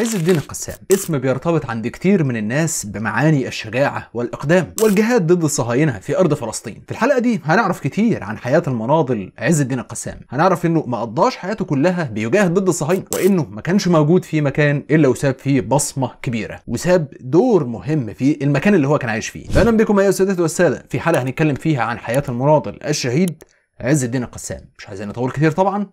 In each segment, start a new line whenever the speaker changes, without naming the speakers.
عز الدين القسام اسم بيرتبط عند كتير من الناس بمعاني الشجاعة والإقدام والجهاد ضد الصهاينة في أرض فلسطين في الحلقة دي هنعرف كتير عن حياة المناضل عز الدين القسام هنعرف إنه ما قضاش حياته كلها بيجاهد ضد الصهاينة وإنه ما كانش موجود في مكان إلا وساب فيه بصمة كبيرة وساب دور مهم في المكان اللي هو كان عايش فيه فأهلا بكم أيها السادات والسادة في حلقة هنتكلم فيها عن حياة المناضل الشهيد عز الدين القسام مش عايزين نطول كتير طبعا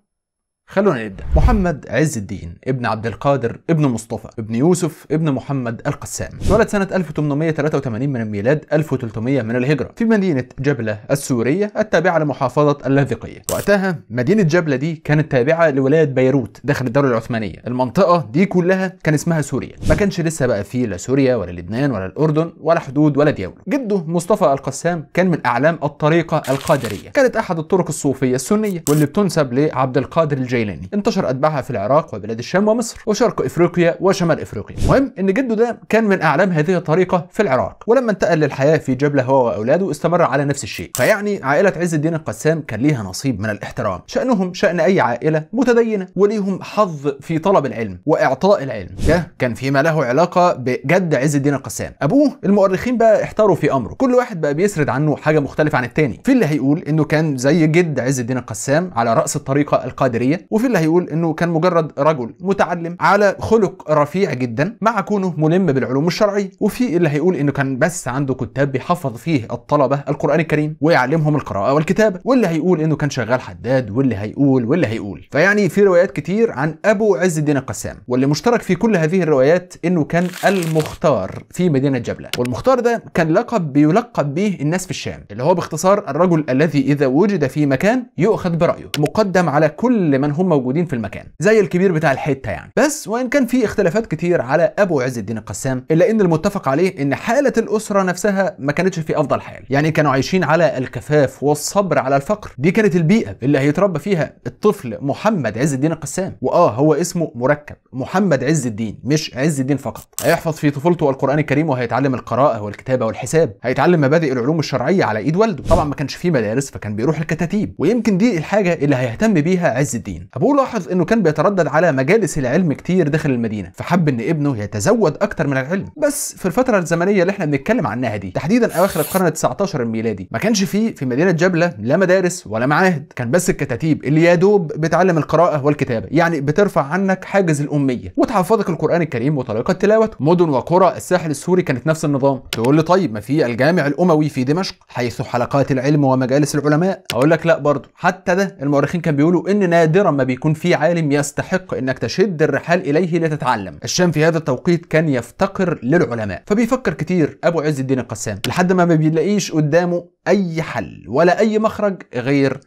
خلونا نبدا محمد عز الدين ابن عبد القادر ابن مصطفى ابن يوسف ابن محمد القسام اتولد سنه 1883 من الميلاد 1300 من الهجره في مدينه جبله السوريه التابعه لمحافظه اللاذقيه وقتها مدينه جبله دي كانت تابعه لولايه بيروت داخل الدوله العثمانيه المنطقه دي كلها كان اسمها سوريا ما كانش لسه بقى فيه لا سوريا ولا لبنان ولا الاردن ولا حدود ولا ديوله جده مصطفى القسام كان من اعلام الطريقه القادريه كانت احد الطرق الصوفيه السنيه واللي بتنسب لعبد القادر الجيد. البيلاني انتشر اتباعها في العراق وبلاد الشام ومصر وشرق افريقيا وشمال افريقيا المهم ان جده ده كان من اعلام هذه الطريقه في العراق ولما انتقل للحياه في جبله هو واولاده استمر على نفس الشيء فيعني عائله عز الدين القسام كان ليها نصيب من الاحترام شانهم شان اي عائله متدينه وليهم حظ في طلب العلم واعطاء العلم ده كان فيما له علاقه بجد عز الدين القسام ابوه المؤرخين بقى احتاروا في امره كل واحد بقى بيسرد عنه حاجه مختلفه عن الثاني في اللي هيقول انه كان زي جد عز الدين القسام على راس الطريقه القادريه وفي اللي هيقول انه كان مجرد رجل متعلم على خلق رفيع جدا مع كونه ملم بالعلوم الشرعيه وفي اللي هيقول انه كان بس عنده كتاب بيحفظ فيه الطلبه القران الكريم ويعلمهم القراءه والكتابه واللي هيقول انه كان شغال حداد واللي هيقول واللي هيقول فيعني في روايات كتير عن ابو عز الدين القسام واللي مشترك في كل هذه الروايات انه كان المختار في مدينه جبله والمختار ده كان لقب بيلقب به الناس في الشام اللي هو باختصار الرجل الذي اذا وجد في مكان يؤخذ برايه مقدم على كل من هم موجودين في المكان زي الكبير بتاع الحته يعني بس وان كان في اختلافات كتير على ابو عز الدين القسام الا ان المتفق عليه ان حاله الاسره نفسها ما كانتش في افضل حال يعني كانوا عايشين على الكفاف والصبر على الفقر دي كانت البيئه اللي هيتربى فيها الطفل محمد عز الدين القسام واه هو اسمه مركب محمد عز الدين مش عز الدين فقط هيحفظ في طفولته القران الكريم وهيتعلم القراءه والكتابه والحساب هيتعلم مبادئ العلوم الشرعيه على ايد والده طبعا ما كانش في مدارس فكان بيروح الكتاتيب ويمكن دي الحاجه اللي هيهتم بيها عز الدين المسلمين أبوه لاحظ أنه كان بيتردد على مجالس العلم كتير داخل المدينة فحب أن ابنه يتزود أكتر من العلم بس في الفترة الزمنية اللي احنا بنتكلم عنها دي تحديدا أواخر القرن 19 الميلادي ما كانش فيه في مدينة جبلة لا مدارس ولا معاهد كان بس الكتاتيب اللي يا دوب بتعلم القراءة والكتابة يعني بترفع عنك حاجز الأمية وتحفظك القرآن الكريم وطريقة تلاوته مدن وقرى الساحل السوري كانت نفس النظام تقول لي طيب ما في الجامع الأموي في دمشق حيث حلقات العلم ومجالس العلماء أقول لك لا برضه حتى ده المؤرخين كان بيقولوا إن نادرا ما بيكون في عالم يستحق انك تشد الرحال اليه لتتعلم الشام في هذا التوقيت كان يفتقر للعلماء فبيفكر كتير ابو عز الدين القسام لحد ما ما بيلاقيش قدامه اي حل ولا اي مخرج غير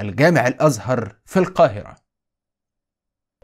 الجامع الازهر في القاهره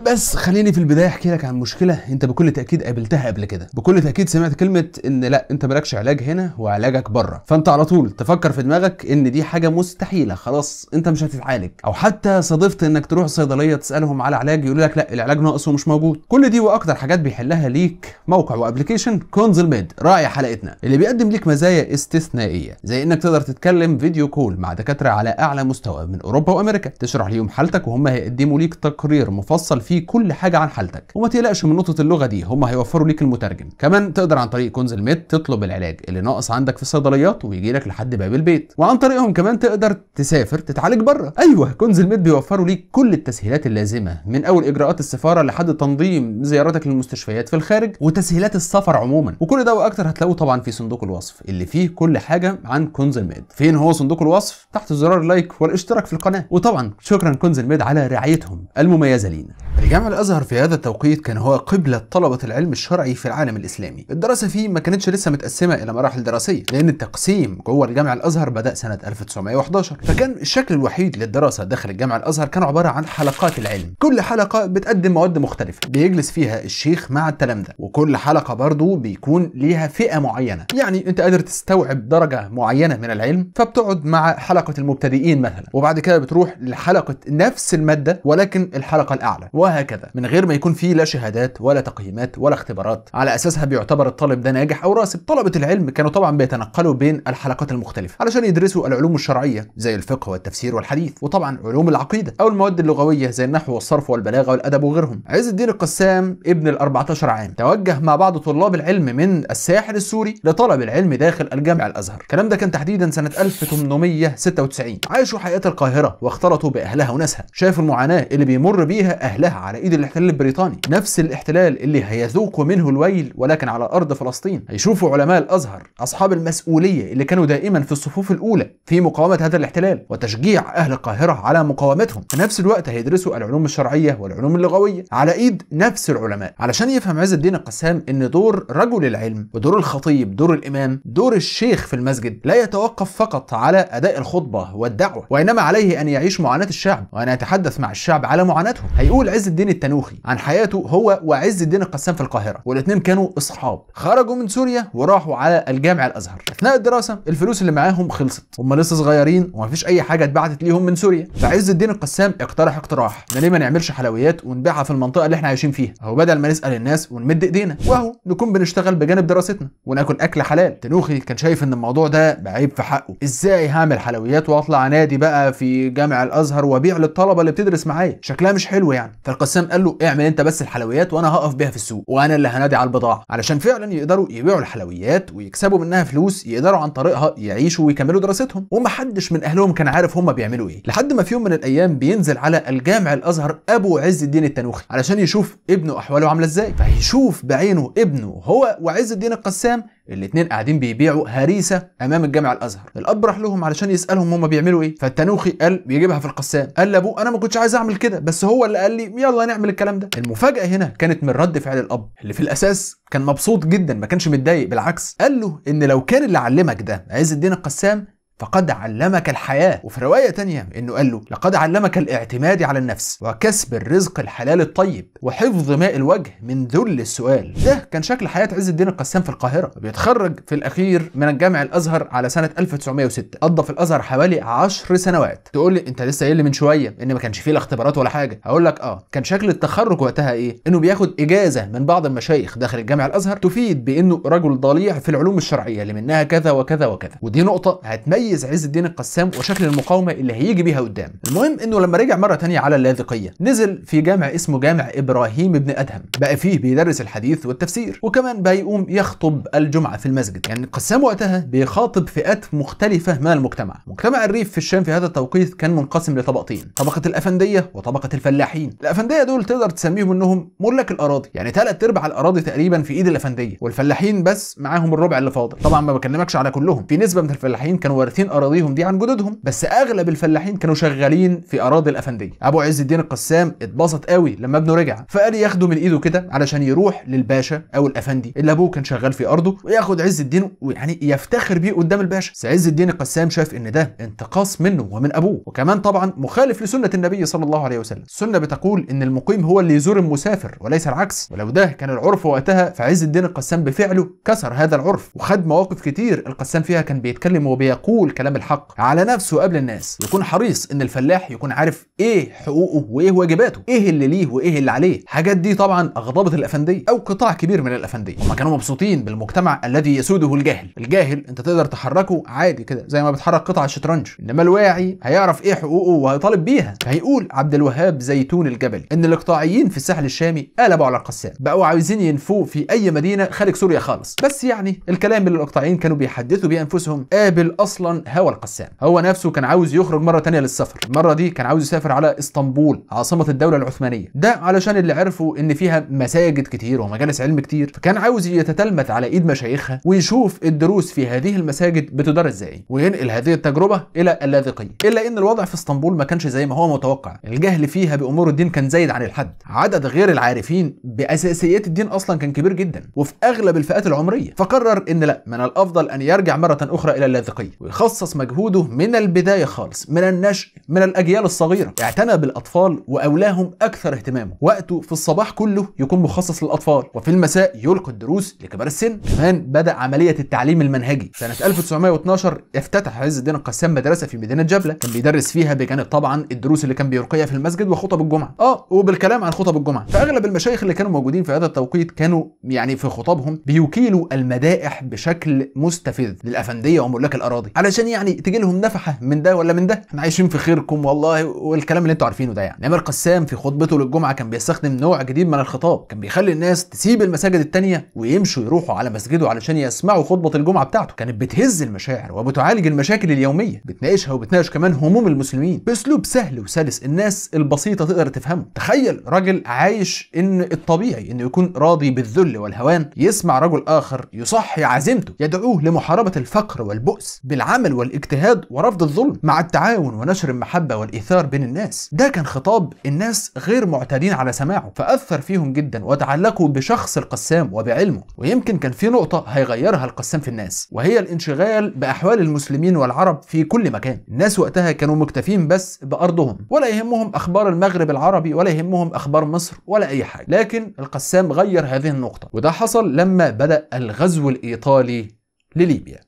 بس خليني في البدايه احكي لك عن مشكله انت بكل تاكيد قابلتها قبل كده بكل تاكيد سمعت كلمه ان لا انت مالكش علاج هنا وعلاجك بره فانت على طول تفكر في دماغك ان دي حاجه مستحيله خلاص انت مش هتتعالج او حتى صادفت انك تروح صيدليه تسالهم على علاج يقول لك لا العلاج ناقص ومش موجود كل دي واكتر حاجات بيحلها ليك موقع وابلكيشن كونزل ميد راعي حلقتنا اللي بيقدم ليك مزايا استثنائيه زي انك تقدر تتكلم فيديو كول مع دكاتره على اعلى مستوى من اوروبا وامريكا تشرح ليهم حالتك وهم هيقدموا ليك تقرير مفصل فيه كل حاجه عن حالتك وما تقلقش من نقطه اللغه دي هم هيوفروا ليك المترجم كمان تقدر عن طريق كنز الميت تطلب العلاج اللي ناقص عندك في الصيدليات ويجي لك لحد باب البيت وعن طريقهم كمان تقدر تسافر تتعالج بره ايوه كنز الميت بيوفروا ليك كل التسهيلات اللازمه من اول اجراءات السفاره لحد تنظيم زياراتك للمستشفيات في الخارج وتسهيلات السفر عموما وكل ده واكتر هتلاقوه طبعا في صندوق الوصف اللي فيه كل حاجه عن كنز الميد فين هو صندوق الوصف تحت زرار اللايك والاشتراك في القناه وطبعا شكرا كنز الميد على رعايتهم المميزه لينا الجامع الازهر في هذا التوقيت كان هو قبله طلبه العلم الشرعي في العالم الاسلامي الدراسه فيه ما كانتش لسه متقسمه الى مراحل دراسيه لان التقسيم جوه الجامع الازهر بدا سنه 1911 فكان الشكل الوحيد للدراسه داخل الجامع الازهر كان عباره عن حلقات العلم كل حلقه بتقدم مواد مختلفه بيجلس فيها الشيخ مع التلامذه وكل حلقه برضه بيكون ليها فئه معينه يعني انت قادر تستوعب درجه معينه من العلم فبتقعد مع حلقه المبتدئين مثلا وبعد كده بتروح لحلقه نفس الماده ولكن الحلقه الاعلى وهكذا من غير ما يكون فيه لا شهادات ولا تقييمات ولا اختبارات على اساسها بيعتبر الطالب ده ناجح او راسب طلبه العلم كانوا طبعا بيتنقلوا بين الحلقات المختلفه علشان يدرسوا العلوم الشرعيه زي الفقه والتفسير والحديث وطبعا علوم العقيده او المواد اللغويه زي النحو والصرف والبلاغه والادب وغيرهم عز الدين القسام ابن ال 14 عام توجه مع بعض طلاب العلم من الساحل السوري لطلب العلم داخل الجامع الازهر الكلام ده كان تحديدا سنه 1896 عاشوا حياه القاهره واختلطوا باهلها وناسها شافوا المعاناه اللي بيمر بيها اهلها على ايد الاحتلال البريطاني نفس الاحتلال اللي هيذوقوا منه الويل ولكن على ارض فلسطين هيشوفوا علماء الازهر اصحاب المسؤوليه اللي كانوا دائما في الصفوف الاولى في مقاومه هذا الاحتلال وتشجيع اهل القاهره على مقاومتهم في نفس الوقت هيدرسوا العلوم الشرعيه والعلوم اللغويه على ايد نفس العلماء علشان يفهم عز الدين القسام ان دور رجل العلم ودور الخطيب دور الامام دور الشيخ في المسجد لا يتوقف فقط على اداء الخطبه والدعوه وانما عليه ان يعيش معاناه الشعب وان يتحدث مع الشعب على معاناتهم هيقول عز عز الدين التنوخي عن حياته هو وعز الدين القسام في القاهره والاثنين كانوا اصحاب خرجوا من سوريا وراحوا على الجامع الازهر اثناء الدراسه الفلوس اللي معاهم خلصت هم لسه صغيرين ومفيش اي حاجه اتبعتت ليهم من سوريا فعز الدين القسام اقترح اقتراح ده ليه ما نعملش حلويات ونبيعها في المنطقه اللي احنا عايشين فيها اهو بدل ما نسال الناس ونمد ايدينا واهو نكون بنشتغل بجانب دراستنا وناكل اكل حلال تنوخي كان شايف ان الموضوع ده بعيب في حقه ازاي هعمل حلويات واطلع نادي بقى في جامع الازهر وابيع للطلبه اللي بتدرس معايا شكلها مش حلو يعني القسام قال له اعمل انت بس الحلويات وانا هقف بيها في السوق وانا اللي هنادي على البضاعه علشان فعلا يقدروا يبيعوا الحلويات ويكسبوا منها فلوس يقدروا عن طريقها يعيشوا ويكملوا دراستهم ومحدش من اهلهم كان عارف هم بيعملوا ايه لحد ما في يوم من الايام بينزل على الجامع الازهر ابو عز الدين التنوخي علشان يشوف ابنه احواله عامله ازاي فهيشوف بعينه ابنه هو وعز الدين القسام الاتنين قاعدين بيبيعوا هريسه امام الجامع الازهر الاب راح لهم علشان يسالهم هما بيعملوا ايه فالتنوخي قال بيجيبها في القسام قال لابوه انا ما كنتش عايز اعمل كده بس هو اللي قال لي يلا نعمل الكلام ده المفاجاه هنا كانت من رد فعل الاب اللي في الاساس كان مبسوط جدا ما كانش متضايق بالعكس قال له ان لو كان اللي علمك ده عز الدين القسام فقد علمك الحياة وفي رواية تانية انه قال له لقد علمك الاعتماد على النفس وكسب الرزق الحلال الطيب وحفظ ماء الوجه من ذل السؤال ده كان شكل حياة عز الدين القسام في القاهرة بيتخرج في الاخير من الجامع الازهر على سنة 1906 قضى في الازهر حوالي 10 سنوات تقول لي انت لسه قايل لي من شوية ان ما كانش فيه لا اختبارات ولا حاجة هقول لك اه كان شكل التخرج وقتها ايه انه بياخد اجازة من بعض المشايخ داخل الجامع الازهر تفيد بانه رجل ضليع في العلوم الشرعية اللي منها كذا وكذا وكذا ودي نقطة هتميز يميز عز الدين القسام وشكل المقاومه اللي هيجي بيها قدام المهم انه لما رجع مره ثانيه على اللاذقيه نزل في جامع اسمه جامع ابراهيم بن ادهم بقى فيه بيدرس الحديث والتفسير وكمان بيقوم يخطب الجمعه في المسجد يعني القسام وقتها بيخاطب فئات مختلفه من المجتمع مجتمع الريف في الشام في هذا التوقيت كان منقسم لطبقتين طبقه الافنديه وطبقه الفلاحين الافنديه دول تقدر تسميهم انهم ملاك الاراضي يعني ثلاث ارباع الاراضي تقريبا في ايد الافنديه والفلاحين بس معاهم الربع اللي فاضل طبعا ما بكلمكش على كلهم في نسبه من الفلاحين كانوا واخدين اراضيهم دي عن جدودهم بس اغلب الفلاحين كانوا شغالين في اراضي الافنديه ابو عز الدين القسام اتبسط قوي لما ابنه رجع فقال ياخده من ايده كده علشان يروح للباشا او الافندي اللي ابوه كان شغال في ارضه وياخد عز الدين ويعني يفتخر بيه قدام الباشا عز الدين القسام شاف ان ده انتقاص منه ومن ابوه وكمان طبعا مخالف لسنه النبي صلى الله عليه وسلم السنه بتقول ان المقيم هو اللي يزور المسافر وليس العكس ولو ده كان العرف وقتها فعز الدين القسام بفعله كسر هذا العرف وخد مواقف كتير القسام فيها كان بيتكلم وبيقول يقول كلام الحق على نفسه قبل الناس يكون حريص ان الفلاح يكون عارف ايه حقوقه وايه واجباته ايه اللي ليه وايه اللي عليه الحاجات دي طبعا اغضبت الافنديه او قطاع كبير من الافنديه هم كانوا مبسوطين بالمجتمع الذي يسوده الجاهل الجاهل انت تقدر تحركه عادي كده زي ما بتحرك قطع الشطرنج انما الواعي هيعرف ايه حقوقه وهيطالب بيها هيقول عبد الوهاب زيتون الجبلي ان الاقطاعيين في الساحل الشامي قلبوا على القسام بقوا عاوزين ينفوه في اي مدينه خارج سوريا خالص بس يعني الكلام اللي الاقطاعيين كانوا بيحدثوا بيه انفسهم قابل اصلا اصلا هوى القسام هو نفسه كان عاوز يخرج مره ثانيه للسفر المره دي كان عاوز يسافر على اسطنبول عاصمه الدوله العثمانيه ده علشان اللي عرفوا ان فيها مساجد كتير ومجالس علم كتير فكان عاوز يتتلمت على ايد مشايخها ويشوف الدروس في هذه المساجد بتدار ازاي وينقل هذه التجربه الى اللاذقيه الا ان الوضع في اسطنبول ما كانش زي ما هو متوقع الجهل فيها بامور الدين كان زايد عن الحد عدد غير العارفين باساسيات الدين اصلا كان كبير جدا وفي اغلب الفئات العمريه فقرر ان لا من الافضل ان يرجع مره اخرى الى اللاذقيه خصص مجهوده من البداية خالص من النشء من الأجيال الصغيرة اعتنى بالأطفال وأولاهم أكثر اهتماما وقته في الصباح كله يكون مخصص للأطفال وفي المساء يلقي الدروس لكبار السن كمان بدأ عملية التعليم المنهجي سنة 1912 افتتح عز الدين القسام مدرسة في مدينة جبلة كان بيدرس فيها بجانب طبعا الدروس اللي كان بيلقيها في المسجد وخطب الجمعة اه وبالكلام عن خطب الجمعة فأغلب المشايخ اللي كانوا موجودين في هذا التوقيت كانوا يعني في خطابهم بيوكيلوا المدائح بشكل مستفز للأفندية وملاك الأراضي علشان علشان يعني تجي لهم نفحه من ده ولا من ده احنا عايشين في خيركم والله والكلام اللي انتوا عارفينه ده يعني عمر قسام في خطبته للجمعه كان بيستخدم نوع جديد من الخطاب كان بيخلي الناس تسيب المساجد الثانيه ويمشوا يروحوا على مسجده علشان يسمعوا خطبه الجمعه بتاعته كانت بتهز المشاعر وبتعالج المشاكل اليوميه بتناقشها وبتناقش كمان هموم المسلمين باسلوب سهل وسلس الناس البسيطه تقدر تفهمه تخيل راجل عايش ان الطبيعي انه يكون راضي بالذل والهوان يسمع رجل اخر يصحي عزيمته يدعوه لمحاربه الفقر والبؤس بالعمل العمل والاجتهاد ورفض الظلم مع التعاون ونشر المحبة والإيثار بين الناس ده كان خطاب الناس غير معتادين على سماعه فأثر فيهم جدا وتعلقوا بشخص القسام وبعلمه ويمكن كان في نقطة هيغيرها القسام في الناس وهي الانشغال بأحوال المسلمين والعرب في كل مكان الناس وقتها كانوا مكتفين بس بأرضهم ولا يهمهم أخبار المغرب العربي ولا يهمهم أخبار مصر ولا أي حاجة لكن القسام غير هذه النقطة وده حصل لما بدأ الغزو الإيطالي لليبيا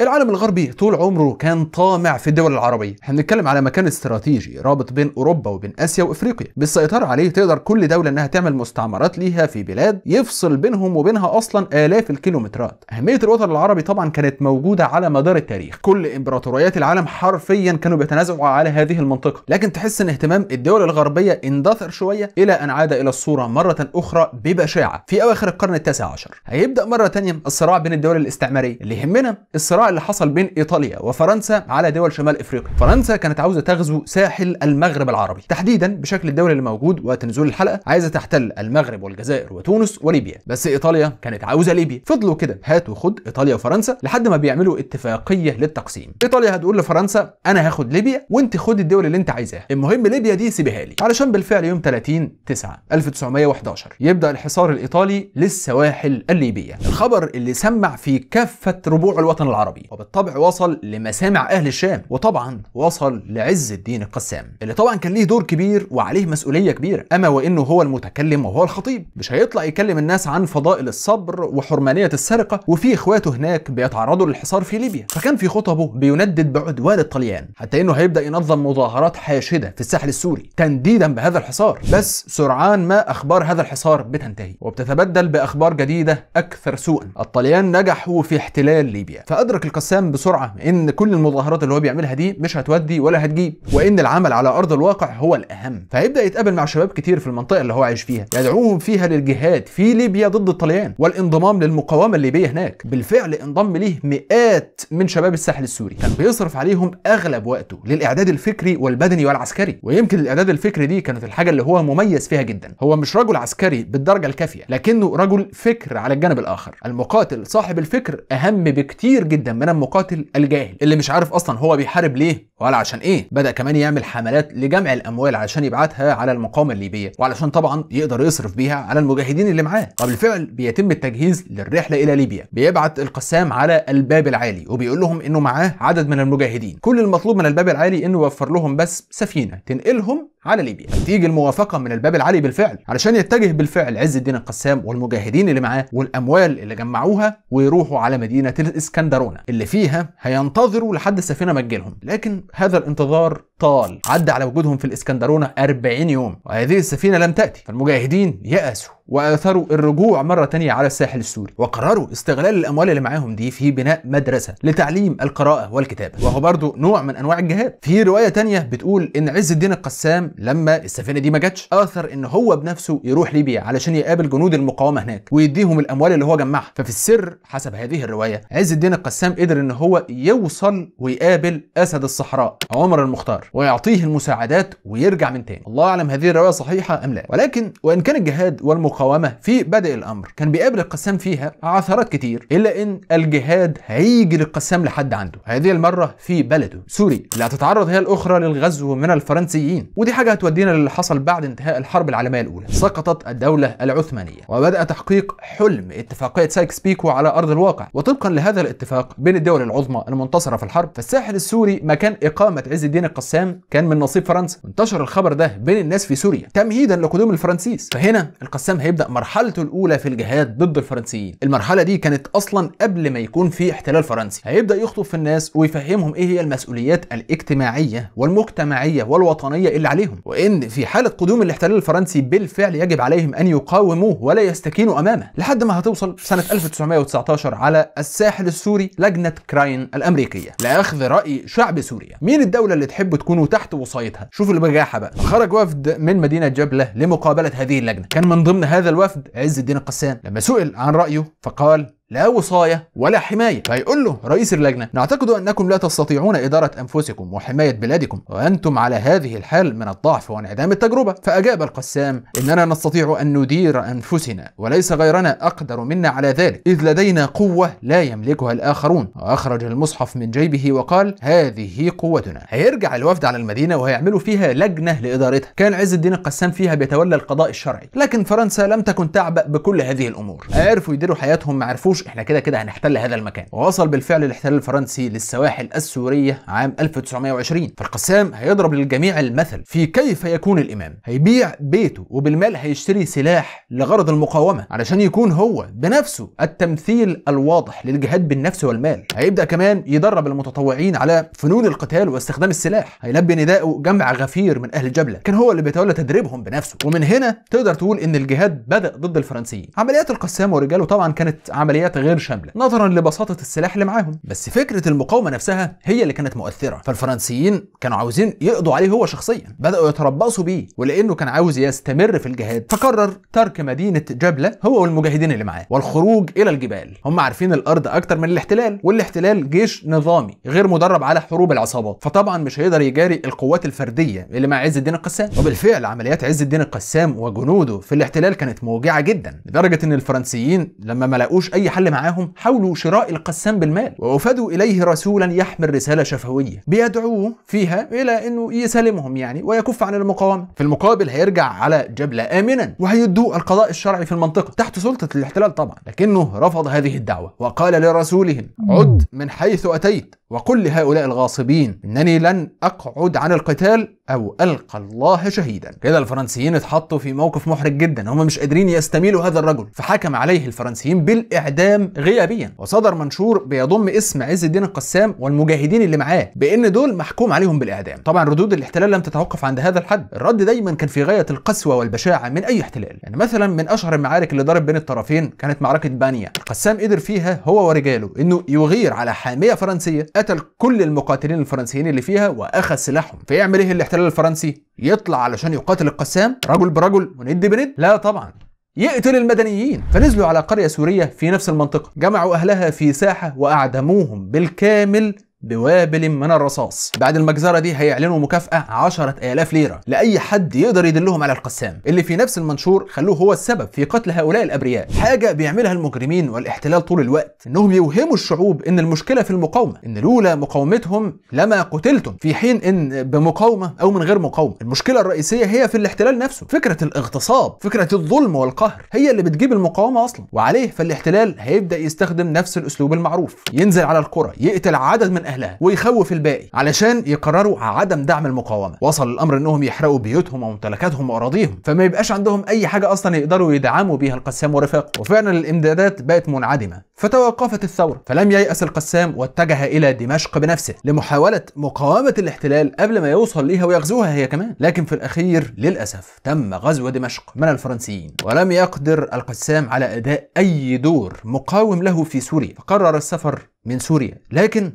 العالم الغربي طول عمره كان طامع في الدول العربية هنتكلم على مكان استراتيجي رابط بين أوروبا وبين آسيا وإفريقيا بالسيطرة عليه تقدر كل دولة إنها تعمل مستعمرات ليها في بلاد يفصل بينهم وبينها أصلا آلاف الكيلومترات أهمية الوطن العربي طبعا كانت موجودة على مدار التاريخ كل إمبراطوريات العالم حرفيا كانوا بيتنازعوا على هذه المنطقة لكن تحس إن اهتمام الدول الغربية اندثر شوية إلى أن عاد إلى الصورة مرة أخرى ببشاعة في أواخر القرن التاسع عشر هيبدأ مرة تانية الصراع بين الدول الاستعمارية اللي يهمنا الصراع اللي حصل بين ايطاليا وفرنسا على دول شمال افريقيا فرنسا كانت عاوزه تغزو ساحل المغرب العربي تحديدا بشكل الدوله اللي موجود وقت نزول الحلقه عايزه تحتل المغرب والجزائر وتونس وليبيا بس ايطاليا كانت عاوزه ليبيا فضلوا كده هات وخد ايطاليا وفرنسا لحد ما بيعملوا اتفاقيه للتقسيم ايطاليا هتقول لفرنسا انا هاخد ليبيا وانت خد الدول اللي انت عايزاها المهم ليبيا دي سيبها لي علشان بالفعل يوم 30 9 1911 يبدا الحصار الايطالي للسواحل الليبيه الخبر اللي سمع في كافه ربوع الوطن العربي العربي وبالطبع وصل لمسامع أهل الشام وطبعا وصل لعز الدين القسام اللي طبعا كان ليه دور كبير وعليه مسؤولية كبيرة أما وإنه هو المتكلم وهو الخطيب مش هيطلع يكلم الناس عن فضائل الصبر وحرمانية السرقة وفي إخواته هناك بيتعرضوا للحصار في ليبيا فكان في خطبه بيندد بعدوان الطليان حتى إنه هيبدأ ينظم مظاهرات حاشدة في الساحل السوري تنديدا بهذا الحصار بس سرعان ما أخبار هذا الحصار بتنتهي وبتتبدل بأخبار جديدة أكثر سوءا الطليان نجحوا في احتلال ليبيا فأدرك يدرك القسام بسرعه ان كل المظاهرات اللي هو بيعملها دي مش هتودي ولا هتجيب وان العمل على ارض الواقع هو الاهم فهيبدا يتقابل مع شباب كتير في المنطقه اللي هو عايش فيها يدعوهم فيها للجهاد في ليبيا ضد الطليان والانضمام للمقاومه الليبيه هناك بالفعل انضم ليه مئات من شباب الساحل السوري كان بيصرف عليهم اغلب وقته للاعداد الفكري والبدني والعسكري ويمكن الاعداد الفكري دي كانت الحاجه اللي هو مميز فيها جدا هو مش رجل عسكري بالدرجه الكافيه لكنه رجل فكر على الجانب الاخر المقاتل صاحب الفكر اهم بكتير جدا من المقاتل الجاهل اللي مش عارف اصلا هو بيحارب ليه ولا عشان ايه بدا كمان يعمل حملات لجمع الاموال عشان يبعتها على المقاومه الليبيه وعلشان طبعا يقدر يصرف بيها على المجاهدين اللي معاه وبالفعل بيتم التجهيز للرحله الى ليبيا بيبعت القسام على الباب العالي وبيقول لهم انه معاه عدد من المجاهدين كل المطلوب من الباب العالي انه يوفر لهم بس سفينه تنقلهم على ليبيا تيجي الموافقه من الباب العالي بالفعل علشان يتجه بالفعل عز الدين القسام والمجاهدين اللي معاه والاموال اللي جمعوها ويروحوا على مدينه الاسكندرونه اللي فيها هينتظروا لحد السفينه ما تجيلهم لكن هذا الانتظار أبطال عدى على وجودهم في الإسكندرونة 40 يوم وهذه السفينة لم تأتي فالمجاهدين يأسوا وأثروا الرجوع مرة تانية على الساحل السوري وقرروا استغلال الأموال اللي معاهم دي في بناء مدرسة لتعليم القراءة والكتابة وهو برضو نوع من أنواع الجهاد في رواية تانية بتقول إن عز الدين القسام لما السفينة دي ما جاتش آثر إن هو بنفسه يروح ليبيا علشان يقابل جنود المقاومة هناك ويديهم الأموال اللي هو جمعها ففي السر حسب هذه الرواية عز الدين القسام قدر إن هو يوصل ويقابل أسد الصحراء عمر المختار ويعطيه المساعدات ويرجع من تاني الله أعلم هذه الرواية صحيحة أم لا ولكن وإن كان الجهاد والمقاومة في بدء الأمر كان بيقابل القسام فيها عثرات كتير إلا إن الجهاد هيجي للقسام لحد عنده هذه المرة في بلده سوريا اللي هتتعرض هي الأخرى للغزو من الفرنسيين ودي حاجة هتودينا للي حصل بعد انتهاء الحرب العالمية الأولى سقطت الدولة العثمانية وبدأ تحقيق حلم اتفاقية سايكس بيكو على أرض الواقع وطبقا لهذا الاتفاق بين الدول العظمى المنتصرة في الحرب فالساحل السوري مكان إقامة عز الدين القسام الشام كان من نصيب فرنسا انتشر الخبر ده بين الناس في سوريا تمهيدا لقدوم الفرنسيس فهنا القسام هيبدا مرحلته الاولى في الجهاد ضد الفرنسيين المرحله دي كانت اصلا قبل ما يكون في احتلال فرنسي هيبدا يخطب في الناس ويفهمهم ايه هي المسؤوليات الاجتماعيه والمجتمعيه والوطنيه اللي عليهم وان في حاله قدوم الاحتلال الفرنسي بالفعل يجب عليهم ان يقاوموه ولا يستكينوا امامه لحد ما هتوصل سنه 1919 على الساحل السوري لجنه كراين الامريكيه لاخذ راي شعب سوريا مين الدوله اللي تحب تكون يكونوا تحت وصايتها شوف البجاحه بقى خرج وفد من مدينه جبله لمقابله هذه اللجنه كان من ضمن هذا الوفد عز الدين القسام لما سئل عن رايه فقال لا وصايه ولا حمايه فيقول له رئيس اللجنه نعتقد انكم لا تستطيعون اداره انفسكم وحمايه بلادكم وانتم على هذه الحال من الضعف وانعدام التجربه فاجاب القسام اننا نستطيع ان ندير انفسنا وليس غيرنا اقدر منا على ذلك اذ لدينا قوه لا يملكها الاخرون واخرج المصحف من جيبه وقال هذه قوتنا هيرجع الوفد على المدينه وهيعملوا فيها لجنه لادارتها كان عز الدين القسام فيها بيتولى القضاء الشرعي لكن فرنسا لم تكن تعبأ بكل هذه الامور عرفوا يديروا حياتهم ما عرفوش قالوش احنا كده كده هنحتل هذا المكان ووصل بالفعل الاحتلال الفرنسي للسواحل السوريه عام 1920 فالقسام هيضرب للجميع المثل في كيف يكون الامام هيبيع بيته وبالمال هيشتري سلاح لغرض المقاومه علشان يكون هو بنفسه التمثيل الواضح للجهاد بالنفس والمال هيبدا كمان يدرب المتطوعين على فنون القتال واستخدام السلاح هيلبي نداءه جمع غفير من اهل جبله كان هو اللي بيتولى تدريبهم بنفسه ومن هنا تقدر تقول ان الجهاد بدا ضد الفرنسيين عمليات القسام ورجاله طبعا كانت عمليات كانت غير شامله نظرا لبساطه السلاح اللي معاهم بس فكره المقاومه نفسها هي اللي كانت مؤثره فالفرنسيين كانوا عاوزين يقضوا عليه هو شخصيا بداوا يتربصوا بيه ولانه كان عاوز يستمر في الجهاد فقرر ترك مدينه جبله هو والمجاهدين اللي معاه والخروج الى الجبال هم عارفين الارض اكتر من الاحتلال والاحتلال جيش نظامي غير مدرب على حروب العصابات فطبعا مش هيقدر يجاري القوات الفرديه اللي مع عز الدين القسام وبالفعل عمليات عز الدين القسام وجنوده في الاحتلال كانت موجعه جدا لدرجه ان الفرنسيين لما ما لاقوش اي حل الحل معاهم حاولوا شراء القسام بالمال وأفادوا إليه رسولا يحمل رسالة شفوية بيدعوه فيها إلى أنه يسلمهم يعني ويكف عن المقاومة في المقابل هيرجع على جبلة آمنا وهيدوه القضاء الشرعي في المنطقة تحت سلطة الاحتلال طبعا لكنه رفض هذه الدعوة وقال لرسولهم عد من حيث أتيت وقل لهؤلاء الغاصبين إنني لن أقعد عن القتال أو ألقى الله شهيدا كده الفرنسيين اتحطوا في موقف محرج جدا هم مش قادرين يستميلوا هذا الرجل فحكم عليه الفرنسيين بالإعدام الاعدام غيابيا وصدر منشور بيضم اسم عز الدين القسام والمجاهدين اللي معاه بان دول محكوم عليهم بالاعدام طبعا ردود الاحتلال لم تتوقف عند هذا الحد الرد دايما كان في غايه القسوه والبشاعه من اي احتلال يعني مثلا من اشهر المعارك اللي ضرب بين الطرفين كانت معركه بانيا القسام قدر فيها هو ورجاله انه يغير على حاميه فرنسيه قتل كل المقاتلين الفرنسيين اللي فيها واخذ سلاحهم فيعمل ايه الاحتلال الفرنسي يطلع علشان يقاتل القسام رجل برجل وند بند لا طبعا يقتل المدنيين فنزلوا على قرية سورية في نفس المنطقة جمعوا أهلها في ساحة وأعدموهم بالكامل بوابل من الرصاص بعد المجزرة دي هيعلنوا مكافأة 10000 ليرة لأي حد يقدر يدلهم على القسام اللي في نفس المنشور خلوه هو السبب في قتل هؤلاء الأبرياء حاجة بيعملها المجرمين والاحتلال طول الوقت إنهم يوهموا الشعوب إن المشكلة في المقاومة إن لولا مقاومتهم لما قتلتم في حين إن بمقاومة أو من غير مقاومة المشكلة الرئيسية هي في الاحتلال نفسه فكرة الاغتصاب فكرة الظلم والقهر هي اللي بتجيب المقاومة أصلا وعليه فالاحتلال هيبدأ يستخدم نفس الأسلوب المعروف ينزل على القرى يقتل عدد من اهلها ويخوف الباقي علشان يقرروا عدم دعم المقاومه وصل الامر انهم يحرقوا بيوتهم وممتلكاتهم واراضيهم فما يبقاش عندهم اي حاجه اصلا يقدروا يدعموا بيها القسام ورفاقه وفعلا الامدادات بقت منعدمه فتوقفت الثوره فلم ييأس القسام واتجه الى دمشق بنفسه لمحاوله مقاومه الاحتلال قبل ما يوصل ليها ويغزوها هي كمان لكن في الاخير للاسف تم غزو دمشق من الفرنسيين ولم يقدر القسام على اداء اي دور مقاوم له في سوريا فقرر السفر من سوريا لكن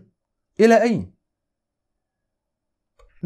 إلى أين؟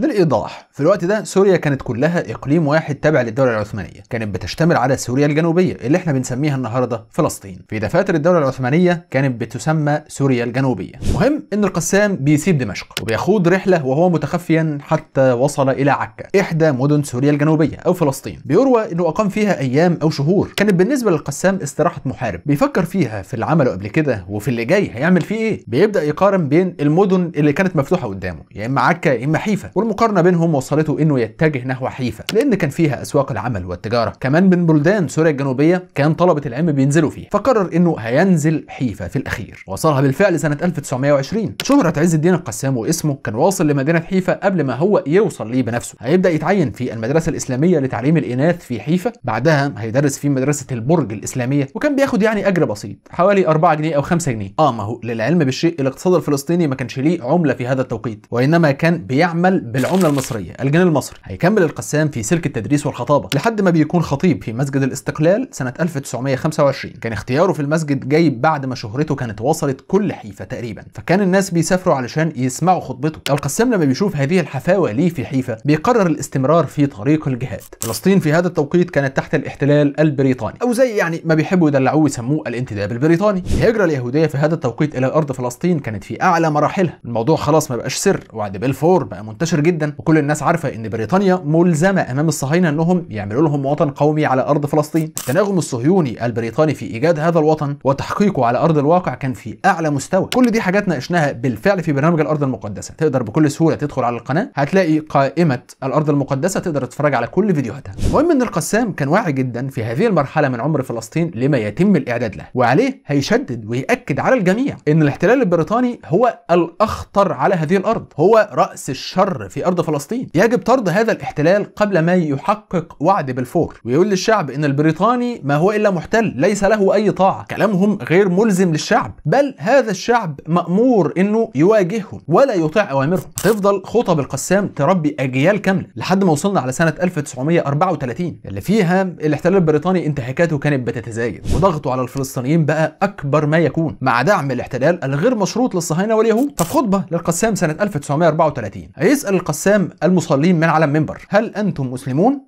للايضاح في الوقت ده سوريا كانت كلها اقليم واحد تابع للدوله العثمانيه كانت بتشتمل على سوريا الجنوبيه اللي احنا بنسميها النهارده فلسطين في دفاتر الدوله العثمانيه كانت بتسمى سوريا الجنوبيه مهم ان القسام بيسيب دمشق وبيخوض رحله وهو متخفيا حتى وصل الى عكا احدى مدن سوريا الجنوبيه او فلسطين بيروى انه اقام فيها ايام او شهور كانت بالنسبه للقسام استراحه محارب بيفكر فيها في اللي عمله قبل كده وفي اللي جاي هيعمل فيه ايه بيبدا يقارن بين المدن اللي كانت مفتوحه قدامه يا اما عكا يا اما حيفا والمقارنة بينهم وصلته انه يتجه نحو حيفا لان كان فيها اسواق العمل والتجارة كمان من بلدان سوريا الجنوبية كان طلبة العلم بينزلوا فيه فقرر انه هينزل حيفا في الاخير وصلها بالفعل سنة 1920 شهرة عز الدين القسام واسمه كان واصل لمدينة حيفا قبل ما هو يوصل ليه بنفسه هيبدأ يتعين في المدرسة الإسلامية لتعليم الإناث في حيفا بعدها هيدرس في مدرسة البرج الإسلامية وكان بياخد يعني أجر بسيط حوالي 4 جنيه أو 5 جنيه اه ما هو للعلم بالشيء الاقتصاد الفلسطيني ما كانش ليه عملة في هذا التوقيت وإنما كان بيعمل بالعمله المصريه الجنيه المصري هيكمل القسام في سلك التدريس والخطابه لحد ما بيكون خطيب في مسجد الاستقلال سنه 1925 كان اختياره في المسجد جاي بعد ما شهرته كانت وصلت كل حيفا تقريبا فكان الناس بيسافروا علشان يسمعوا خطبته القسام لما بيشوف هذه الحفاوه ليه في حيفا بيقرر الاستمرار في طريق الجهاد فلسطين في هذا التوقيت كانت تحت الاحتلال البريطاني او زي يعني ما بيحبوا يدلعوه يسموه الانتداب البريطاني الهجره اليهوديه في هذا التوقيت الى ارض فلسطين كانت في اعلى مراحلها الموضوع خلاص ما بقاش سر وعد بلفور بقى منتشر كتير جدا وكل الناس عارفه ان بريطانيا ملزمه امام الصهاينه انهم يعملوا لهم وطن قومي على ارض فلسطين التناغم الصهيوني البريطاني في ايجاد هذا الوطن وتحقيقه على ارض الواقع كان في اعلى مستوى كل دي حاجات ناقشناها بالفعل في برنامج الارض المقدسه تقدر بكل سهوله تدخل على القناه هتلاقي قائمه الارض المقدسه تقدر تتفرج على كل فيديوهاتها المهم ان القسام كان واعي جدا في هذه المرحله من عمر فلسطين لما يتم الاعداد له وعليه هيشدد ويأكد على الجميع ان الاحتلال البريطاني هو الاخطر على هذه الارض هو راس الشر في أرض فلسطين يجب طرد هذا الاحتلال قبل ما يحقق وعد بالفور ويقول للشعب إن البريطاني ما هو إلا محتل ليس له أي طاعة كلامهم غير ملزم للشعب بل هذا الشعب مأمور إنه يواجههم ولا يطيع أوامرهم تفضل خطب القسام تربي أجيال كاملة لحد ما وصلنا على سنة 1934 اللي فيها الاحتلال البريطاني انتهاكاته كانت بتتزايد وضغطه على الفلسطينيين بقى أكبر ما يكون مع دعم الاحتلال الغير مشروط للصهاينة واليهود ففي خطبة للقسام سنة 1934 هيسأل القسام المصلين من على المنبر هل أنتم مسلمون؟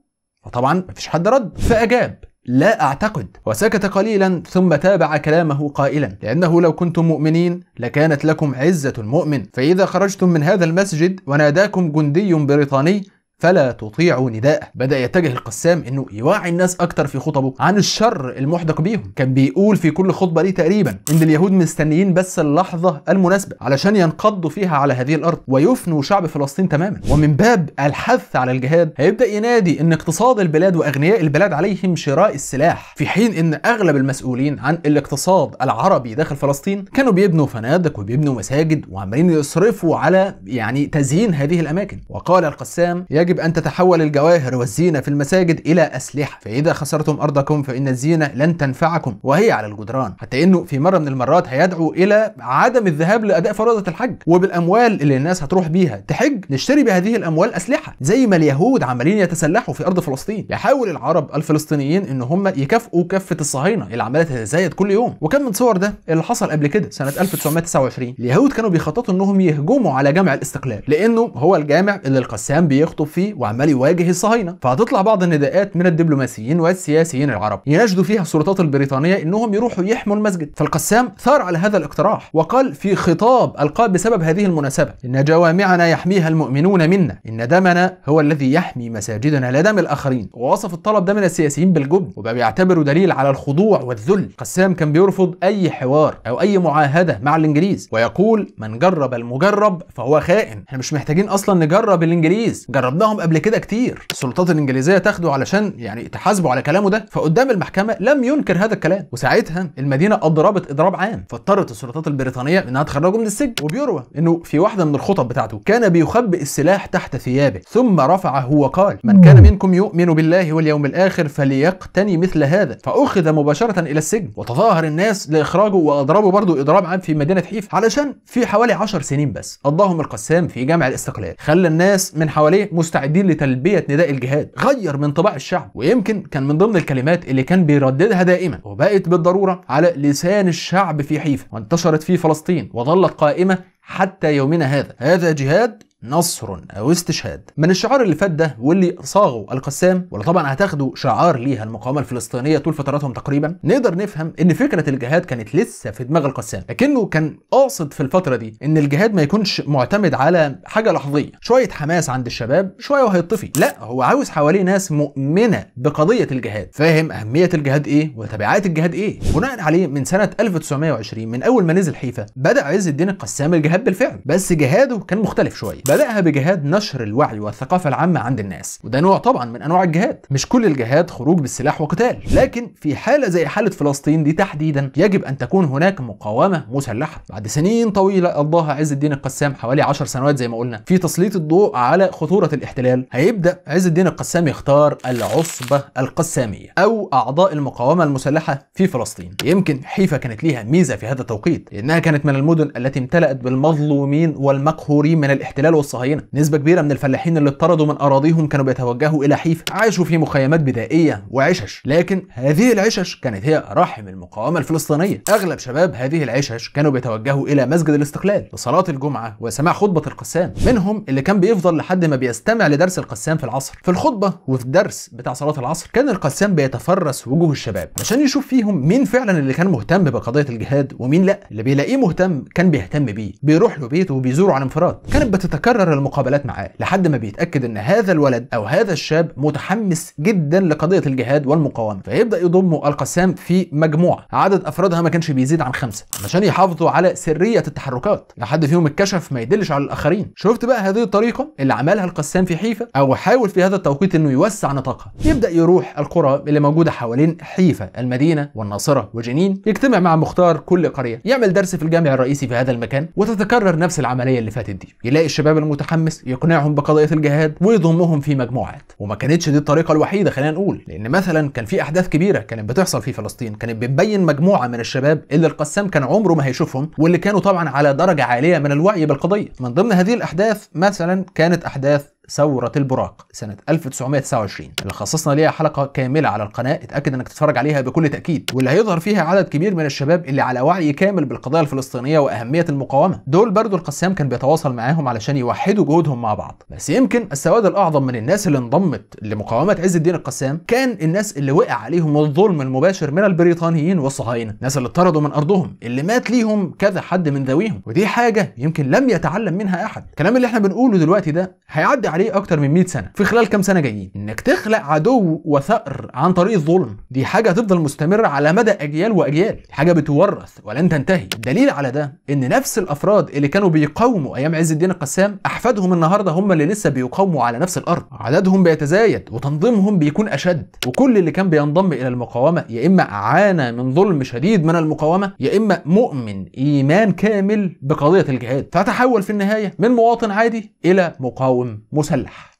وطبعا مفيش حد رد فأجاب لا أعتقد وسكت قليلا ثم تابع كلامه قائلا لأنه لو كنتم مؤمنين لكانت لكم عزة المؤمن فإذا خرجتم من هذا المسجد وناداكم جندي بريطاني فلا تطيعوا نداءه بدا يتجه القسام انه يوعي الناس اكتر في خطبه عن الشر المحدق بيهم كان بيقول في كل خطبه ليه تقريبا ان اليهود مستنيين بس اللحظه المناسبه علشان ينقضوا فيها على هذه الارض ويفنوا شعب فلسطين تماما ومن باب الحث على الجهاد هيبدا ينادي ان اقتصاد البلاد واغنياء البلاد عليهم شراء السلاح في حين ان اغلب المسؤولين عن الاقتصاد العربي داخل فلسطين كانوا بيبنوا فنادق وبيبنوا مساجد وعمالين يصرفوا على يعني تزيين هذه الاماكن وقال القسام يجب يجب أن تتحول الجواهر والزينة في المساجد إلى أسلحة فإذا خسرتم أرضكم فإن الزينة لن تنفعكم وهي على الجدران حتى إنه في مرة من المرات هيدعو إلى عدم الذهاب لأداء فريضة الحج وبالأموال اللي الناس هتروح بيها تحج نشتري بهذه الأموال أسلحة زي ما اليهود عمالين يتسلحوا في أرض فلسطين يحاول العرب الفلسطينيين إن هم يكافئوا كفة الصهاينة اللي عمالة تتزايد كل يوم وكم من صور ده اللي حصل قبل كده سنة 1929 اليهود كانوا بيخططوا إنهم يهجموا على جامع الاستقلال لأنه هو الجامع اللي القسام بيخطب فيه فيه وعمال يواجه الصهاينه فهتطلع بعض النداءات من الدبلوماسيين والسياسيين العرب يناشدوا فيها السلطات البريطانيه انهم يروحوا يحموا المسجد فالقسام ثار على هذا الاقتراح وقال في خطاب القاه بسبب هذه المناسبه ان جوامعنا يحميها المؤمنون منا ان دمنا هو الذي يحمي مساجدنا لا دم الاخرين ووصف الطلب ده من السياسيين بالجبن وبقى بيعتبره دليل على الخضوع والذل قسام كان بيرفض اي حوار او اي معاهده مع الانجليز ويقول من جرب المجرب فهو خائن احنا مش محتاجين اصلا نجرب الانجليز جربناهم طلعهم قبل كده كتير السلطات الانجليزيه تاخده علشان يعني تحاسبه على كلامه ده فقدام المحكمه لم ينكر هذا الكلام وساعتها المدينه اضربت اضراب عام فاضطرت السلطات البريطانيه انها تخرجه من السجن وبيروى انه في واحده من الخطب بتاعته كان بيخبئ السلاح تحت ثيابه ثم رفعه وقال من كان منكم يؤمن بالله واليوم الاخر فليقتني مثل هذا فاخذ مباشره الى السجن وتظاهر الناس لاخراجه واضربه برضه اضراب عام في مدينه حيف علشان في حوالي 10 سنين بس قضاهم القسام في جامع الاستقلال خلى الناس من حواليه مستعدين لتلبيه نداء الجهاد غير من طباع الشعب ويمكن كان من ضمن الكلمات اللي كان بيرددها دائما وبقت بالضروره على لسان الشعب في حيفا وانتشرت في فلسطين وظلت قائمه حتى يومنا هذا هذا جهاد نصر او استشهاد من الشعار اللي فات ده واللي صاغه القسام ولا طبعا هتاخده شعار ليها المقاومه الفلسطينيه طول فتراتهم تقريبا نقدر نفهم ان فكره الجهاد كانت لسه في دماغ القسام لكنه كان قاصد في الفتره دي ان الجهاد ما يكونش معتمد على حاجه لحظيه شويه حماس عند الشباب شويه وهيطفي لا هو عاوز حواليه ناس مؤمنه بقضيه الجهاد فاهم اهميه الجهاد ايه وتبعات الجهاد ايه بناء عليه من سنه 1920 من اول ما نزل حيفا بدا عز الدين القسام الجهاد بالفعل بس جهاده كان مختلف شويه بدأها بجهاد نشر الوعي والثقافة العامة عند الناس وده نوع طبعا من أنواع الجهاد مش كل الجهاد خروج بالسلاح وقتال لكن في حالة زي حالة فلسطين دي تحديدا يجب أن تكون هناك مقاومة مسلحة بعد سنين طويلة قضاها عز الدين القسام حوالي 10 سنوات زي ما قلنا في تسليط الضوء على خطورة الاحتلال هيبدأ عز الدين القسام يختار العصبة القسامية أو أعضاء المقاومة المسلحة في فلسطين يمكن حيفا كانت ليها ميزة في هذا التوقيت لأنها كانت من المدن التي امتلأت بالمظلومين والمقهورين من الاحتلال والصهاينه نسبه كبيره من الفلاحين اللي اطردوا من اراضيهم كانوا بيتوجهوا الى حيفا عاشوا في مخيمات بدائيه وعشش لكن هذه العشش كانت هي رحم المقاومه الفلسطينيه اغلب شباب هذه العشش كانوا بيتوجهوا الى مسجد الاستقلال لصلاه الجمعه وسماع خطبه القسام منهم اللي كان بيفضل لحد ما بيستمع لدرس القسام في العصر في الخطبه وفي الدرس بتاع صلاه العصر كان القسام بيتفرس وجوه الشباب عشان يشوف فيهم مين فعلا اللي كان مهتم بقضيه الجهاد ومين لا اللي بيلاقيه مهتم كان بيهتم بيه بيروح له بيته وبيزوره على انفراد كانت بتتكرر بيكرر المقابلات معاه لحد ما بيتاكد ان هذا الولد او هذا الشاب متحمس جدا لقضيه الجهاد والمقاومه فيبدا يضم القسام في مجموعه عدد افرادها ما كانش بيزيد عن خمسه علشان يحافظوا على سريه التحركات لحد فيهم اتكشف ما يدلش على الاخرين شفت بقى هذه الطريقه اللي عملها القسام في حيفا او حاول في هذا التوقيت انه يوسع نطاقها يبدا يروح القرى اللي موجوده حوالين حيفا المدينه والناصره وجنين يجتمع مع مختار كل قريه يعمل درس في الجامع الرئيسي في هذا المكان وتتكرر نفس العمليه اللي فاتت دي يلاقي الشباب غير متحمس يقنعهم بقضيه الجهاد ويضمهم في مجموعات وما كانتش دي الطريقه الوحيده خلينا نقول لان مثلا كان في احداث كبيره كانت بتحصل في فلسطين كانت بتبين مجموعه من الشباب اللي القسام كان عمره ما هيشوفهم واللي كانوا طبعا على درجه عاليه من الوعي بالقضيه من ضمن هذه الاحداث مثلا كانت احداث ثورة البراق سنة 1929 اللي خصصنا ليها حلقة كاملة على القناة اتأكد انك تتفرج عليها بكل تأكيد واللي هيظهر فيها عدد كبير من الشباب اللي على وعي كامل بالقضية الفلسطينية وأهمية المقاومة دول برضو القسام كان بيتواصل معاهم علشان يوحدوا جهودهم مع بعض بس يمكن السواد الأعظم من الناس اللي انضمت لمقاومة عز الدين القسام كان الناس اللي وقع عليهم الظلم المباشر من البريطانيين والصهاينة الناس اللي اتطردوا من أرضهم اللي مات ليهم كذا حد من ذويهم ودي حاجة يمكن لم يتعلم منها أحد الكلام اللي احنا بنقوله دلوقتي ده هيعدي عليه اكتر من 100 سنه في خلال كام سنه جايين انك تخلق عدو وثأر عن طريق الظلم دي حاجه هتفضل مستمره على مدى اجيال واجيال حاجه بتورث ولن تنتهي الدليل على ده ان نفس الافراد اللي كانوا بيقاوموا ايام عز الدين القسام احفادهم النهارده هم اللي لسه بيقاوموا على نفس الارض عددهم بيتزايد وتنظيمهم بيكون اشد وكل اللي كان بينضم الى المقاومه يا اما عانى من ظلم شديد من المقاومه يا اما مؤمن ايمان كامل بقضيه الجهاد فتحول في النهايه من مواطن عادي الى مقاوم مسلم مسلح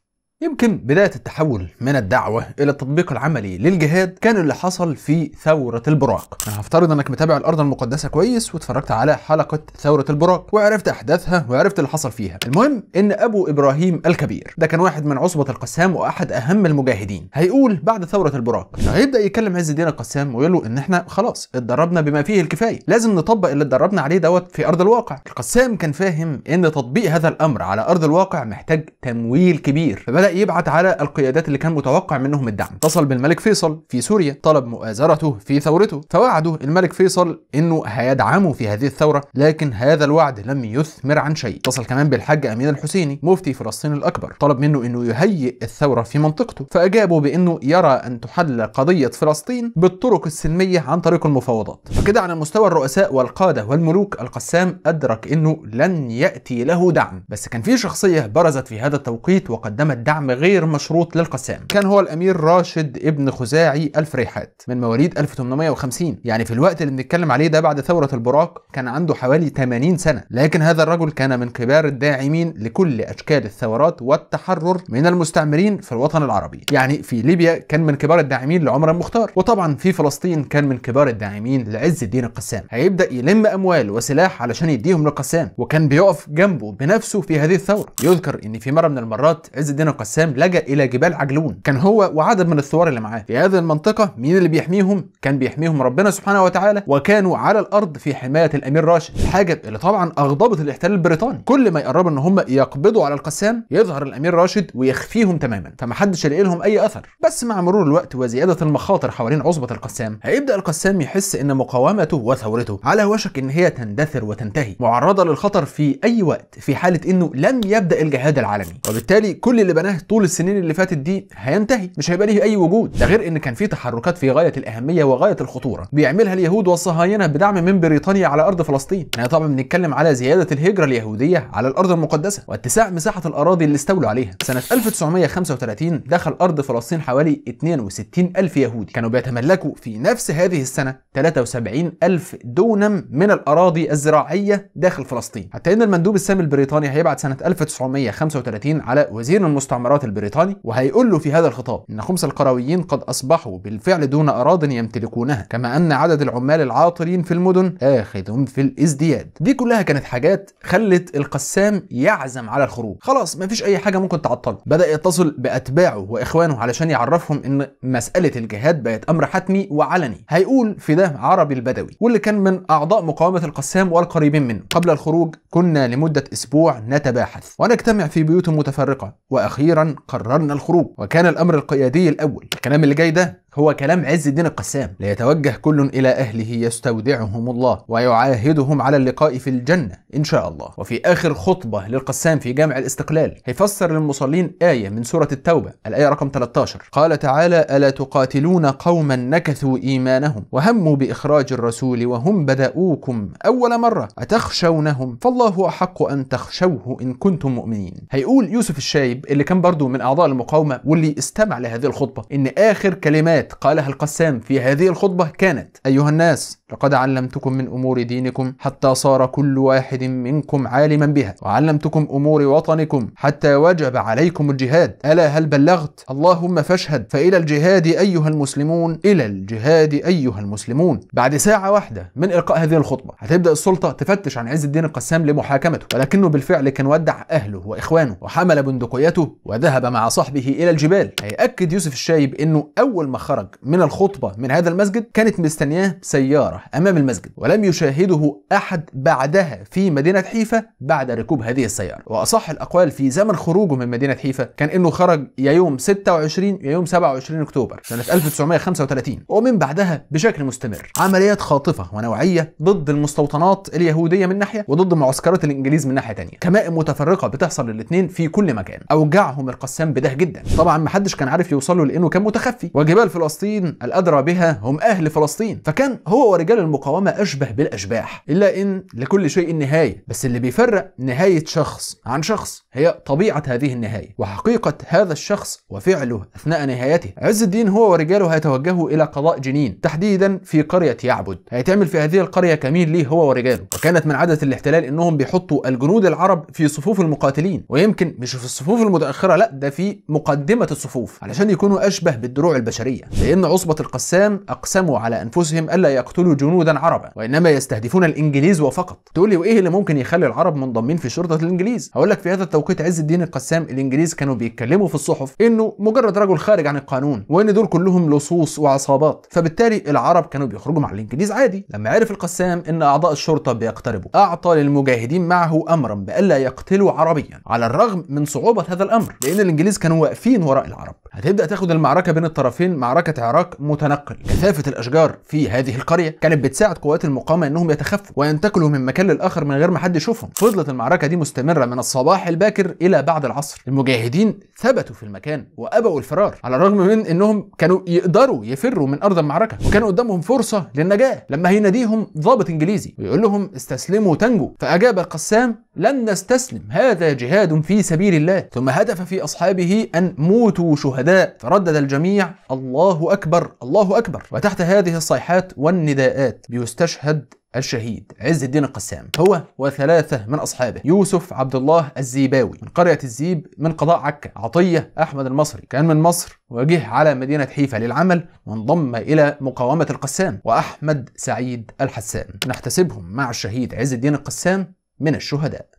يمكن بداية التحول من الدعوة إلى التطبيق العملي للجهاد كان اللي حصل في ثورة البراق. أنا هفترض إنك متابع الأرض المقدسة كويس واتفرجت على حلقة ثورة البراق وعرفت أحداثها وعرفت اللي حصل فيها. المهم إن أبو إبراهيم الكبير ده كان واحد من عصبة القسام وأحد أهم المجاهدين. هيقول بعد ثورة البراق هيبدأ يكلم عز الدين القسام ويقول له إن إحنا خلاص اتدربنا بما فيه الكفاية، لازم نطبق اللي اتدربنا عليه دوت في أرض الواقع. القسام كان فاهم إن تطبيق هذا الأمر على أرض الواقع محتاج تمويل كبير، فبدأ يبعت على القيادات اللي كان متوقع منهم الدعم اتصل بالملك فيصل في سوريا طلب مؤازرته في ثورته فوعده الملك فيصل انه هيدعمه في هذه الثوره لكن هذا الوعد لم يثمر عن شيء اتصل كمان بالحاج امين الحسيني مفتي فلسطين الاكبر طلب منه انه يهيئ الثوره في منطقته فاجابه بانه يرى ان تحل قضيه فلسطين بالطرق السلميه عن طريق المفاوضات فكده على مستوى الرؤساء والقاده والملوك القسام ادرك انه لن ياتي له دعم بس كان في شخصيه برزت في هذا التوقيت وقدمت دعم دعم غير مشروط للقسام كان هو الامير راشد ابن خزاعي الفريحات من مواليد 1850 يعني في الوقت اللي بنتكلم عليه ده بعد ثوره البراق كان عنده حوالي 80 سنه لكن هذا الرجل كان من كبار الداعمين لكل اشكال الثورات والتحرر من المستعمرين في الوطن العربي يعني في ليبيا كان من كبار الداعمين لعمر المختار وطبعا في فلسطين كان من كبار الداعمين لعز الدين القسام هيبدا يلم اموال وسلاح علشان يديهم للقسام وكان بيقف جنبه بنفسه في هذه الثوره يذكر ان في مره من المرات عز الدين القسام حسام لجأ إلى جبال عجلون كان هو وعدد من الثوار اللي معاه في هذه المنطقة مين اللي بيحميهم كان بيحميهم ربنا سبحانه وتعالى وكانوا على الأرض في حماية الأمير راشد الحاجة اللي طبعا أغضبت الاحتلال البريطاني كل ما يقربوا إن هم يقبضوا على القسام يظهر الأمير راشد ويخفيهم تماما فمحدش يلاقي لهم أي أثر بس مع مرور الوقت وزيادة المخاطر حوالين عصبة القسام هيبدأ القسام يحس إن مقاومته وثورته على وشك إن هي تندثر وتنتهي معرضة للخطر في أي وقت في حالة إنه لم يبدأ الجهاد العالمي وبالتالي كل اللي بناه عملناه طول السنين اللي فاتت دي هينتهي مش هيبقى ليه اي وجود ده غير ان كان في تحركات في غايه الاهميه وغايه الخطوره بيعملها اليهود والصهاينه بدعم من بريطانيا على ارض فلسطين احنا طبعا بنتكلم على زياده الهجره اليهوديه على الارض المقدسه واتساع مساحه الاراضي اللي استولوا عليها سنه 1935 دخل ارض فلسطين حوالي 62 الف يهودي كانوا بيتملكوا في نفس هذه السنه 73 الف دونم من الاراضي الزراعيه داخل فلسطين حتى ان المندوب السامي البريطاني هيبعت سنه 1935 على وزير المستعمرات الاستعمارات البريطاني وهيقول له في هذا الخطاب ان خمس القرويين قد اصبحوا بالفعل دون اراض يمتلكونها كما ان عدد العمال العاطلين في المدن اخذ في الازدياد دي كلها كانت حاجات خلت القسام يعزم على الخروج خلاص مفيش اي حاجه ممكن تعطله بدا يتصل باتباعه واخوانه علشان يعرفهم ان مساله الجهاد بقت امر حتمي وعلني هيقول في ده عربي البدوي واللي كان من اعضاء مقاومه القسام والقريبين منه قبل الخروج كنا لمده اسبوع نتباحث ونجتمع في بيوت متفرقه واخيرا أخيرا قررنا الخروج وكان الأمر القيادي الأول الكلام اللي جاي ده هو كلام عز الدين القسام ليتوجه كل إلى أهله يستودعهم الله ويعاهدهم على اللقاء في الجنة إن شاء الله وفي آخر خطبة للقسام في جامع الاستقلال هيفسر للمصلين آية من سورة التوبة الآية رقم 13 قال تعالى ألا تقاتلون قوما نكثوا إيمانهم وهموا بإخراج الرسول وهم بدأوكم أول مرة أتخشونهم فالله أحق أن تخشوه إن كنتم مؤمنين هيقول يوسف الشايب اللي كان برضو من أعضاء المقاومة واللي استمع لهذه الخطبة إن آخر كلمات الآيات قالها القسام في هذه الخطبة كانت أيها الناس لقد علمتكم من أمور دينكم حتى صار كل واحد منكم عالما بها وعلمتكم أمور وطنكم حتى وجب عليكم الجهاد ألا هل بلغت اللهم فاشهد فإلى الجهاد أيها المسلمون إلى الجهاد أيها المسلمون بعد ساعة واحدة من إلقاء هذه الخطبة هتبدأ السلطة تفتش عن عز الدين القسام لمحاكمته ولكنه بالفعل كان ودع أهله وإخوانه وحمل بندقيته وذهب مع صاحبه إلى الجبال هيأكد يوسف الشايب أنه أول ما خرج من الخطبة من هذا المسجد كانت مستنياه سيارة أمام المسجد ولم يشاهده أحد بعدها في مدينة حيفا بعد ركوب هذه السيارة وأصح الأقوال في زمن خروجه من مدينة حيفا كان إنه خرج يا يوم 26 يا يوم 27 أكتوبر سنة 1935 ومن بعدها بشكل مستمر عمليات خاطفة ونوعية ضد المستوطنات اليهودية من ناحية وضد معسكرات الإنجليز من ناحية تانية كمائن متفرقة بتحصل للاثنين في كل مكان أوجعهم القسام بده جدا طبعا محدش كان عارف يوصله لأنه كان متخفي وجبال في فلسطين الأدرى بها هم أهل فلسطين فكان هو ورجال المقاومة أشبه بالأشباح إلا إن لكل شيء نهاية بس اللي بيفرق نهاية شخص عن شخص هي طبيعة هذه النهاية وحقيقة هذا الشخص وفعله أثناء نهايته عز الدين هو ورجاله هيتوجهوا إلى قضاء جنين تحديدا في قرية يعبد هيتعمل في هذه القرية كمين ليه هو ورجاله وكانت من عادة الاحتلال إنهم بيحطوا الجنود العرب في صفوف المقاتلين ويمكن مش في الصفوف المتأخرة لا ده في مقدمة الصفوف علشان يكونوا أشبه بالدروع البشرية لأن عصبة القسام أقسموا على أنفسهم ألا يقتلوا جنودا عربا وإنما يستهدفون الإنجليز وفقط تقول لي وإيه اللي ممكن يخلي العرب منضمين في شرطة الإنجليز هقول لك في هذا التوقيت عز الدين القسام الإنجليز كانوا بيتكلموا في الصحف إنه مجرد رجل خارج عن القانون وإن دول كلهم لصوص وعصابات فبالتالي العرب كانوا بيخرجوا مع الإنجليز عادي لما عرف القسام إن أعضاء الشرطة بيقتربوا أعطى للمجاهدين معه أمرا بألا يقتلوا عربيا على الرغم من صعوبة هذا الأمر لأن الإنجليز كانوا واقفين وراء العرب هتبدأ تاخد المعركة بين الطرفين معركة معركة عراق متنقل كثافة الأشجار في هذه القرية كانت بتساعد قوات المقاومة أنهم يتخفوا وينتقلوا من مكان للآخر من غير ما حد يشوفهم فضلت المعركة دي مستمرة من الصباح الباكر إلى بعد العصر المجاهدين ثبتوا في المكان وأبوا الفرار على الرغم من أنهم كانوا يقدروا يفروا من أرض المعركة وكان قدامهم فرصة للنجاة لما هيناديهم ضابط إنجليزي ويقول لهم استسلموا تنجوا فأجاب القسام لن نستسلم هذا جهاد في سبيل الله ثم هدف في أصحابه أن موتوا شهداء فردد الجميع الله الله أكبر الله أكبر وتحت هذه الصيحات والنداءات بيستشهد الشهيد عز الدين القسام هو وثلاثة من أصحابه يوسف عبد الله الزيباوي من قرية الزيب من قضاء عكا عطية أحمد المصري كان من مصر وجه على مدينة حيفا للعمل وانضم إلى مقاومة القسام وأحمد سعيد الحسان نحتسبهم مع الشهيد عز الدين القسام من الشهداء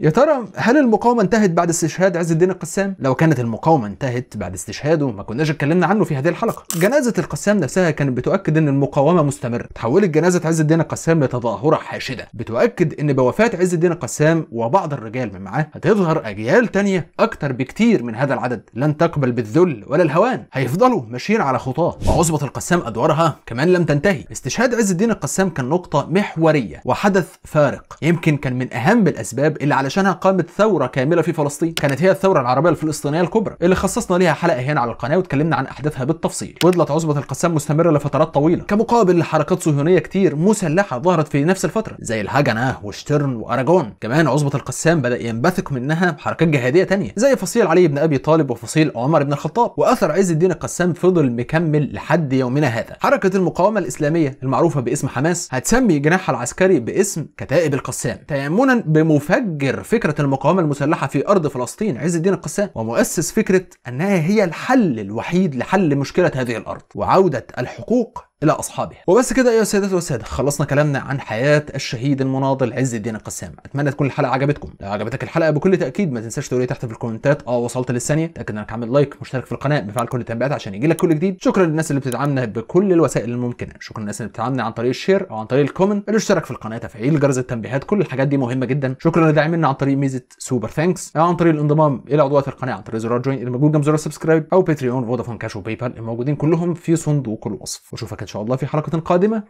يا ترى هل المقاومة انتهت بعد استشهاد عز الدين القسام؟ لو كانت المقاومة انتهت بعد استشهاده ما كناش اتكلمنا عنه في هذه الحلقة. جنازة القسام نفسها كانت بتؤكد ان المقاومة مستمرة. تحولت جنازة عز الدين القسام لتظاهرة حاشدة، بتؤكد ان بوفاة عز الدين القسام وبعض الرجال من معاه هتظهر اجيال تانية اكتر بكتير من هذا العدد، لن تقبل بالذل ولا الهوان، هيفضلوا ماشيين على خطاه. وعصبة القسام ادوارها كمان لم تنتهي. استشهاد عز الدين القسام كان نقطة محورية وحدث فارق، يمكن كان من اهم الاسباب اللي على علشانها قامت ثوره كامله في فلسطين كانت هي الثوره العربيه الفلسطينيه الكبرى اللي خصصنا ليها حلقه هنا على القناه واتكلمنا عن احداثها بالتفصيل فضلت عصبه القسام مستمره لفترات طويله كمقابل لحركات صهيونيه كتير مسلحه ظهرت في نفس الفتره زي الهجنه وشترن واراجون كمان عصبه القسام بدا ينبثق منها حركات جهاديه تانية زي فصيل علي بن ابي طالب وفصيل عمر بن الخطاب واثر عز الدين القسام فضل مكمل لحد يومنا هذا حركه المقاومه الاسلاميه المعروفه باسم حماس هتسمي جناحها العسكري باسم كتائب القسام تيمنا بمفجر مبرر فكرة المقاومة المسلحة في أرض فلسطين عز الدين القسام ومؤسس فكرة أنها هي الحل الوحيد لحل مشكلة هذه الأرض وعودة الحقوق الى اصحابه وبس كده يا سادتي والساده خلصنا كلامنا عن حياه الشهيد المناضل عز الدين القسام اتمنى تكون الحلقه عجبتكم لو عجبتك الحلقه بكل تاكيد ما تنساش تقول تحت في الكومنتات اه وصلت للثانيه اتاكد انك عامل لايك مشترك في القناه بفعل كل التنبيهات عشان يجي لك كل جديد شكرا للناس اللي بتدعمنا بكل الوسائل الممكنه شكرا للناس اللي بتدعمنا عن طريق الشير او عن طريق الكومنت الاشتراك في القناه تفعيل جرس التنبيهات كل الحاجات دي مهمه جدا شكرا لدعمنا عن طريق ميزه سوبر ثانكس او آه، عن طريق الانضمام الى عضويه القناه عن طريق زرار جوين اللي موجود جنب زرار سبسكرايب او باتريون فودافون كاش وباي الموجودين كلهم في صندوق الوصف وشوفك إن شاء الله في حلقة قادمة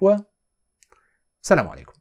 وسلام عليكم